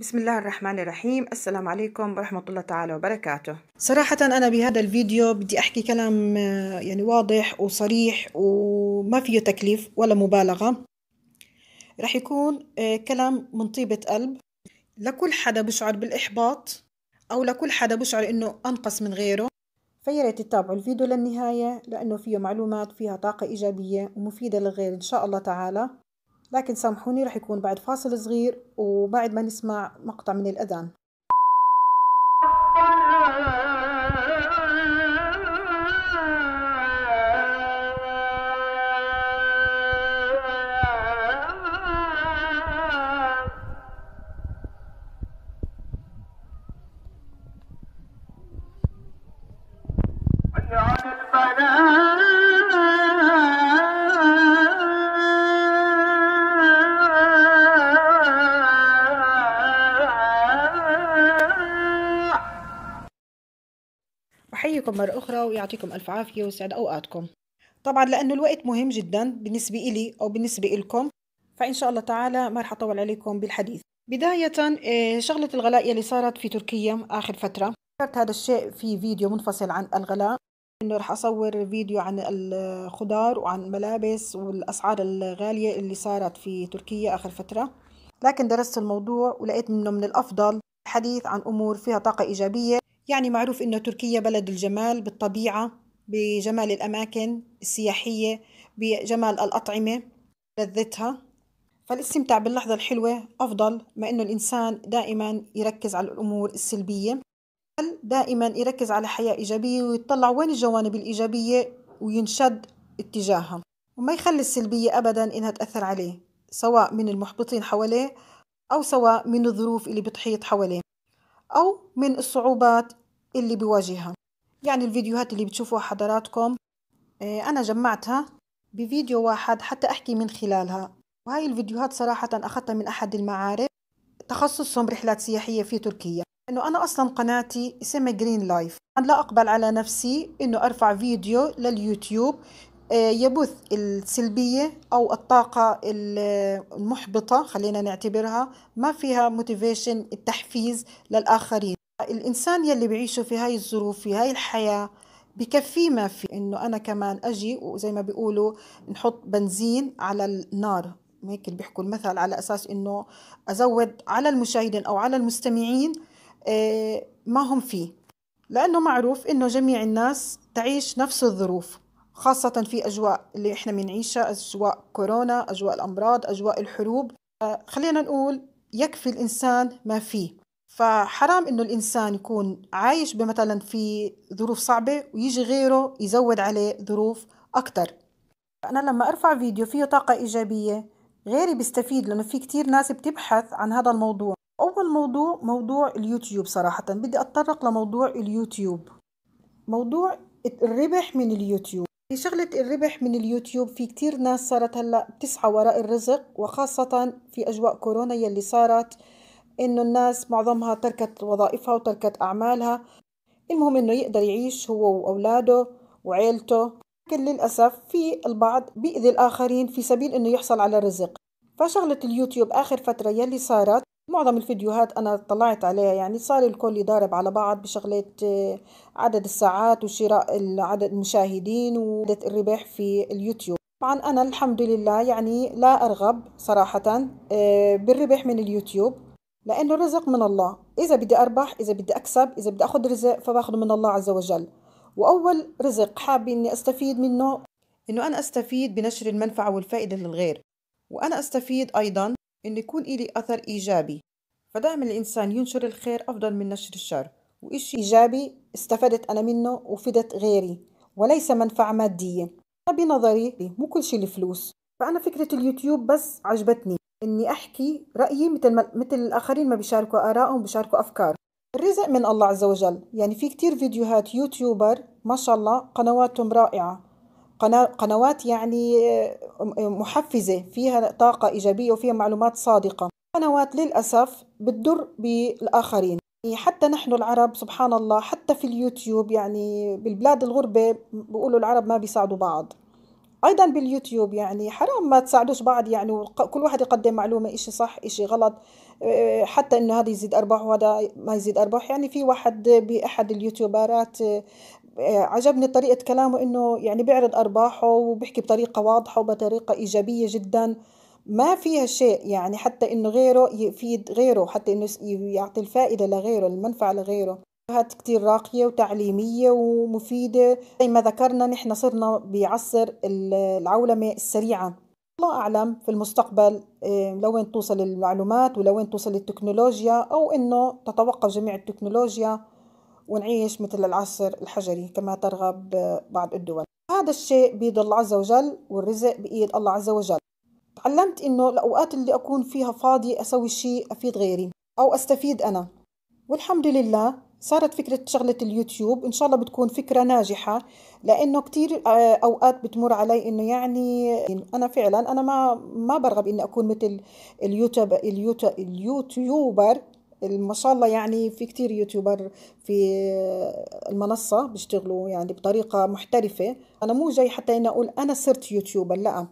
بسم الله الرحمن الرحيم السلام عليكم ورحمة الله تعالى وبركاته صراحة أنا بهذا الفيديو بدي أحكي كلام آه، يعني واضح وصريح وما فيه تكليف ولا مبالغة رح يكون آه، كلام من طيبة قلب لكل حدا بشعر بالإحباط أو لكل حدا بشعر إنه أنقص من غيره فيا ريت تتابعوا الفيديو للنهاية لأنه فيه معلومات فيها طاقة إيجابية ومفيدة للغير إن شاء الله تعالى لكن سامحوني راح يكون بعد فاصل صغير وبعد ما نسمع مقطع من الأذان احييكم مرة أخرى ويعطيكم ألف عافية ويسعد أوقاتكم طبعا لأنه الوقت مهم جدا بالنسبة إلي أو بالنسبة لكم فإن شاء الله تعالى ما رح أطول عليكم بالحديث بداية إيه، شغلة الغلاء يلي صارت في تركيا آخر فترة ذكرت هذا الشيء في فيديو منفصل عن الغلاء انه رح اصور فيديو عن الخضار وعن الملابس والاسعار الغاليه اللي صارت في تركيا اخر فتره لكن درست الموضوع ولقيت انه من الافضل الحديث عن امور فيها طاقه ايجابيه يعني معروف أن تركيا بلد الجمال بالطبيعة بجمال الأماكن السياحية بجمال الأطعمة لذتها فالاستمتاع باللحظة الحلوة أفضل ما أنه الإنسان دائما يركز على الأمور السلبية بل دائما يركز على حياة إيجابية ويطلع وين الجوانب الإيجابية وينشد اتجاهها وما يخلي السلبية أبدا إنها تأثر عليه سواء من المحبطين حواليه أو سواء من الظروف اللي بتحيط حواليه أو من الصعوبات اللي بيواجهها يعني الفيديوهات اللي بتشوفوها حضراتكم آه، أنا جمعتها بفيديو واحد حتى أحكي من خلالها وهي الفيديوهات صراحة أخذتها من أحد المعارف تخصصهم رحلات سياحية في تركيا إنه أنا أصلا قناتي اسمها جرين لايف أنا لا أقبل على نفسي إنه أرفع فيديو لليوتيوب آه، يبث السلبية أو الطاقة المحبطة خلينا نعتبرها ما فيها موتيفيشن التحفيز للآخرين الإنسان يلي بعيشه في هاي الظروف في هاي الحياة بكفي ما في إنه أنا كمان أجي وزي ما بيقولوا نحط بنزين على النار هيك اللي بيحكوا المثل على أساس إنه أزود على المشاهدين أو على المستمعين آه، ما هم فيه لأنه معروف إنه جميع الناس تعيش نفس الظروف خاصة في أجواء اللي إحنا بنعيشها أجواء كورونا أجواء الأمراض أجواء الحروب آه، خلينا نقول يكفي الإنسان ما فيه فحرام إنه الإنسان يكون عايش بمثلا في ظروف صعبة ويجي غيره يزود عليه ظروف أكتر أنا لما أرفع فيديو فيه طاقة إيجابية غيري بيستفيد لأنه في كتير ناس بتبحث عن هذا الموضوع أول موضوع موضوع اليوتيوب صراحة بدي أتطرق لموضوع اليوتيوب موضوع الربح من اليوتيوب شغلة الربح من اليوتيوب في كتير ناس صارت هلأ بتسعى وراء الرزق وخاصة في أجواء كورونا يلي صارت إنه الناس معظمها تركت وظائفها وتركت أعمالها المهم إنه يقدر يعيش هو وأولاده وعيلته لكن للأسف في البعض بيأذي الآخرين في سبيل إنه يحصل على رزق فشغلة اليوتيوب آخر فترة يلي صارت معظم الفيديوهات أنا طلعت عليها يعني صار الكل يضارب على بعض بشغلات آه، عدد الساعات وشراء عدد المشاهدين وعدد الربح في اليوتيوب طبعا أنا الحمد لله يعني لا أرغب صراحة آه، بالربح من اليوتيوب لأنه الرزق من الله إذا بدي أربح إذا بدي أكسب إذا بدي أخذ رزق فباخذه من الله عز وجل وأول رزق حابة إني أستفيد منه إنه أنا أستفيد بنشر المنفعة والفائدة للغير وأنا أستفيد أيضا إنه يكون إلي أثر إيجابي فدعم الإنسان ينشر الخير أفضل من نشر الشر وإشي إيجابي استفدت أنا منه وفدت غيري وليس منفعة مادية بنظري مو كل شيء الفلوس فأنا فكرة اليوتيوب بس عجبتني إني أحكي رأيي مثل ما مثل الآخرين ما بيشاركوا آرائهم بيشاركوا أفكار الرزق من الله عز وجل يعني في كتير فيديوهات يوتيوبر ما شاء الله قنواتهم رائعة قنوات يعني آه، محفزة فيها طاقة إيجابية وفيها معلومات صادقة قنوات للأسف بتضر بالآخرين يعني حتى نحن العرب سبحان الله حتى في اليوتيوب يعني بالبلاد الغربة بيقولوا العرب ما بيساعدوا بعض ايضا باليوتيوب يعني حرام ما تساعدوش بعض يعني كل واحد يقدم معلومه إشي صح إشي غلط آه، حتى انه هذا يزيد ارباح وهذا ما يزيد ارباح يعني في واحد باحد اليوتيوبرات آه، آه، عجبني طريقة كلامه إنه يعني بيعرض أرباحه وبيحكي بطريقة واضحة وبطريقة إيجابية جدا ما فيها شيء يعني حتى إنه غيره يفيد غيره حتى إنه يعطي الفائدة لغيره المنفعة لغيره هات كتير راقية وتعليمية ومفيدة زي ما ذكرنا نحن صرنا بعصر العولمة السريعة الله أعلم في المستقبل آه، لوين توصل المعلومات ولوين توصل التكنولوجيا أو إنه تتوقف جميع التكنولوجيا ونعيش مثل العصر الحجري كما ترغب بعض الدول هذا الشيء بيد الله عز وجل والرزق بإيد الله عز وجل تعلمت إنه الأوقات اللي أكون فيها فاضي أسوي شيء أفيد غيري أو أستفيد أنا والحمد لله صارت فكرة شغلة اليوتيوب إن شاء الله بتكون فكرة ناجحة لأنه كتير آه، أوقات بتمر علي إنه يعني أنا فعلا أنا ما ما برغب إني أكون مثل اليوتيوب اليوتيوبر ما شاء الله يعني في كتير يوتيوبر في المنصة بيشتغلوا يعني بطريقة محترفة أنا مو جاي حتى أنا أقول أنا صرت يوتيوبر لا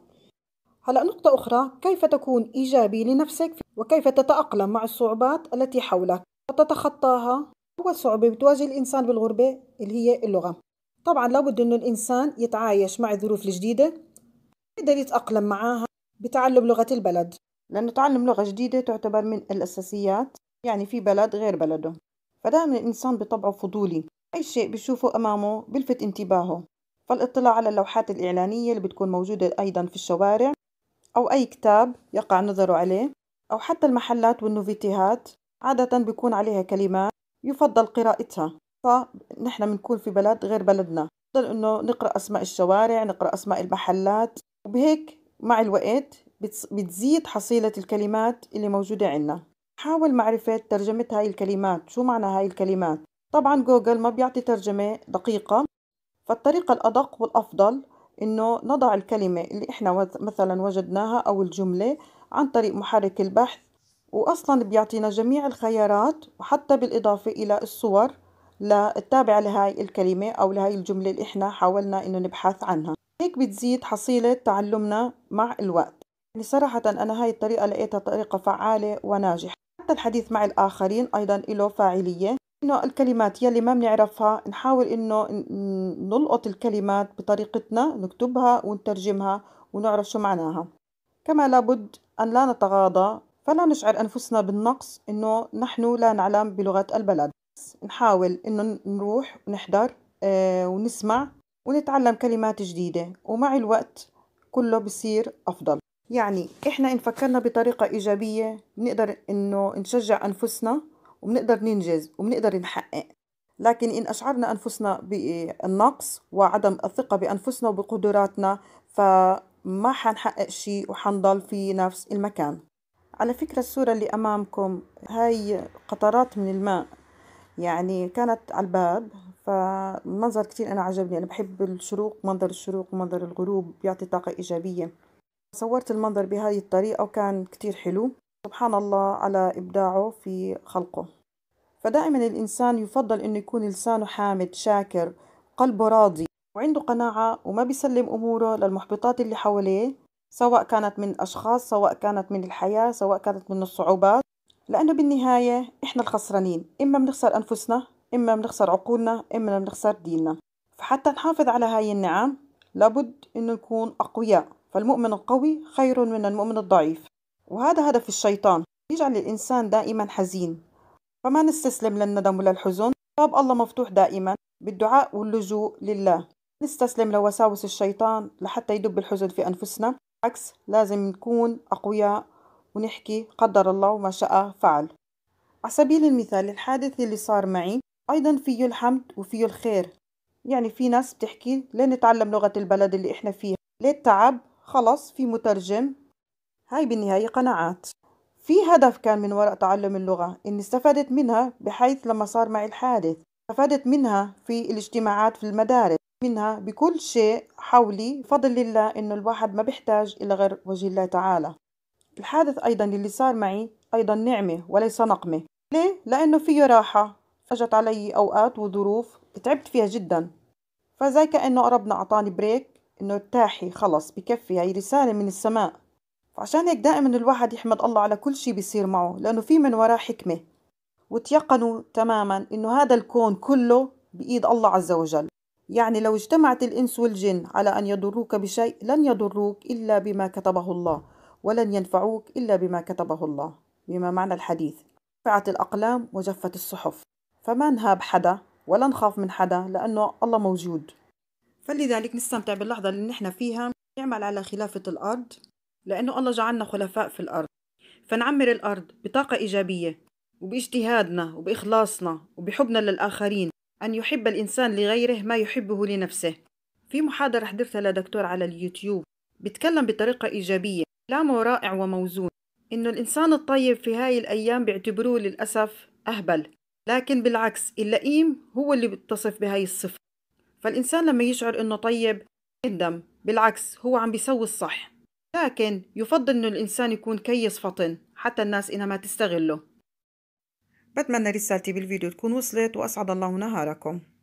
هلا نقطة أخرى كيف تكون إيجابي لنفسك وكيف تتأقلم مع الصعوبات التي حولك وتتخطاها أول صعوبة بتواجه الإنسان بالغربة اللي هي اللغة طبعا لابد أن إنه الإنسان يتعايش مع الظروف الجديدة يقدر يتأقلم معاها بتعلم لغة البلد لأنه تعلم لغة جديدة تعتبر من الأساسيات يعني في بلد غير بلده فدائما الإنسان بطبعه فضولي أي شيء بشوفه أمامه بلفت انتباهه فالاطلاع على اللوحات الإعلانية اللي بتكون موجودة أيضا في الشوارع أو أي كتاب يقع نظره عليه أو حتى المحلات والنوفيتيهات عادة بيكون عليها كلمات يفضل قراءتها فنحن بنكون في بلد غير بلدنا نفضل إنه نقرأ أسماء الشوارع نقرأ أسماء المحلات وبهيك مع الوقت بتزيد حصيلة الكلمات اللي موجودة عندنا حاول معرفة ترجمة هاي الكلمات شو معنى هاي الكلمات طبعا جوجل ما بيعطي ترجمة دقيقة فالطريقة الأدق والأفضل إنه نضع الكلمة اللي إحنا مثلا وجدناها أو الجملة عن طريق محرك البحث وأصلا بيعطينا جميع الخيارات وحتى بالإضافة إلى الصور للتابعة لهاي الكلمة أو لهاي الجملة اللي إحنا حاولنا إنه نبحث عنها هيك بتزيد حصيلة تعلمنا مع الوقت يعني صراحة أنا هاي الطريقة لقيتها طريقة فعالة وناجحة حتى الحديث مع الآخرين أيضا له فاعلية إنه الكلمات يلي ما بنعرفها نحاول إنه نلقط الكلمات بطريقتنا نكتبها ونترجمها ونعرف شو معناها كما لابد أن لا نتغاضى فلا نشعر أنفسنا بالنقص إنه نحن لا نعلم بلغة البلد نحاول إنه نروح ونحضر آه، ونسمع ونتعلم كلمات جديدة ومع الوقت كله بصير أفضل يعني إحنا إن فكرنا بطريقة إيجابية بنقدر إنه نشجع أنفسنا وبنقدر ننجز وبنقدر نحقق لكن إن أشعرنا أنفسنا بالنقص وعدم الثقة بأنفسنا وبقدراتنا فما حنحقق شيء وحنضل في نفس المكان على فكرة الصورة اللي أمامكم هاي قطرات من الماء يعني كانت على الباب فمنظر كتير أنا عجبني أنا بحب الشروق منظر الشروق ومنظر الغروب بيعطي طاقة إيجابية صورت المنظر بهذه الطريقة وكان كتير حلو سبحان الله على إبداعه في خلقه فدائما الإنسان يفضل أنه يكون لسانه حامد شاكر قلبه راضي وعنده قناعة وما بيسلم أموره للمحبطات اللي حواليه سواء كانت من أشخاص سواء كانت من الحياة سواء كانت من الصعوبات لأنه بالنهاية إحنا الخسرانين إما بنخسر أنفسنا إما بنخسر عقولنا إما بنخسر ديننا فحتى نحافظ على هاي النعم لابد إنه نكون أقوياء فالمؤمن القوي خير من المؤمن الضعيف وهذا هدف الشيطان يجعل الإنسان دائما حزين فما نستسلم للندم وللحزن باب الله مفتوح دائما بالدعاء واللجوء لله نستسلم لوساوس الشيطان لحتى يدب الحزن في أنفسنا عكس لازم نكون أقوياء ونحكي قدر الله وما شاء فعل على سبيل المثال الحادث اللي صار معي أيضا فيه الحمد وفيه الخير يعني في ناس بتحكي ليه نتعلم لغة البلد اللي إحنا فيها ليه التعب خلص في مترجم هاي بالنهاية قناعات في هدف كان من وراء تعلم اللغة إني استفدت منها بحيث لما صار معي الحادث استفدت منها في الاجتماعات في المدارس منها بكل شيء حولي فضل لله إنه الواحد ما بيحتاج إلى غير وجه الله تعالى الحادث أيضا اللي صار معي أيضا نعمة وليس نقمة ليه؟ لأنه فيه راحة أجت علي أوقات وظروف تعبت فيها جدا فزي كأنه ربنا أعطاني بريك انه ارتاحي خلص بكفي هاي رسالة من السماء فعشان هيك دائما الواحد يحمد الله على كل شيء بيصير معه لأنه في من وراه حكمة وتيقنوا تماما انه هذا الكون كله بإيد الله عز وجل يعني لو اجتمعت الإنس والجن على أن يضروك بشيء لن يضروك إلا بما كتبه الله ولن ينفعوك إلا بما كتبه الله بما معنى الحديث رفعت الأقلام وجفت الصحف فما نهاب حدا ولا نخاف من حدا لأنه الله موجود فلذلك نستمتع باللحظة اللي نحن فيها نعمل على خلافة الأرض لأنه الله جعلنا خلفاء في الأرض فنعمر الأرض بطاقة إيجابية وباجتهادنا وبإخلاصنا وبحبنا للآخرين أن يحب الإنسان لغيره ما يحبه لنفسه في محاضرة حضرتها لدكتور على اليوتيوب بيتكلم بطريقة إيجابية كلامه رائع وموزون إنه الإنسان الطيب في هاي الأيام بيعتبروه للأسف أهبل لكن بالعكس اللئيم هو اللي بيتصف بهاي الصفة فالإنسان لما يشعر إنه طيب يندم بالعكس هو عم بيسوي الصح لكن يفضل إنه الإنسان يكون كيس فطن حتى الناس إنها ما تستغله بتمنى رسالتي بالفيديو تكون وصلت وأسعد الله نهاركم